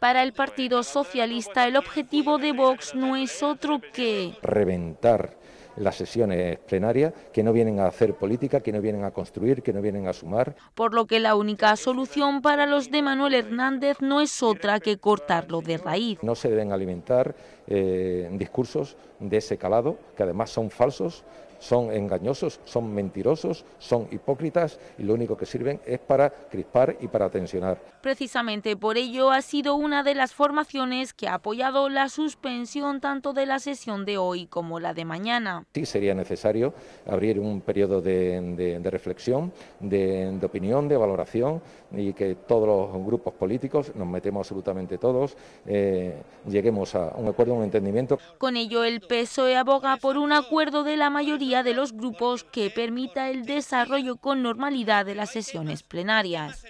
Para el Partido Socialista el objetivo de Vox no es otro que reventar las sesiones plenarias, que no vienen a hacer política, que no vienen a construir, que no vienen a sumar. Por lo que la única solución para los de Manuel Hernández no es otra que cortarlo de raíz. No se deben alimentar eh, discursos de ese calado, que además son falsos, son engañosos, son mentirosos, son hipócritas y lo único que sirven es para crispar y para tensionar. Precisamente por ello ha sido una de las formaciones que ha apoyado la suspensión tanto de la sesión de hoy como la de mañana. Sí sería necesario abrir un periodo de, reflexión, de, opinión, de valoración y que todos los grupos políticos, nos metemos absolutamente todos, eh, lleguemos a un acuerdo, un entendimiento. Con ello, el PSOE aboga por un acuerdo de la mayoría de los grupos que permita el desarrollo con normalidad de las sesiones plenarias.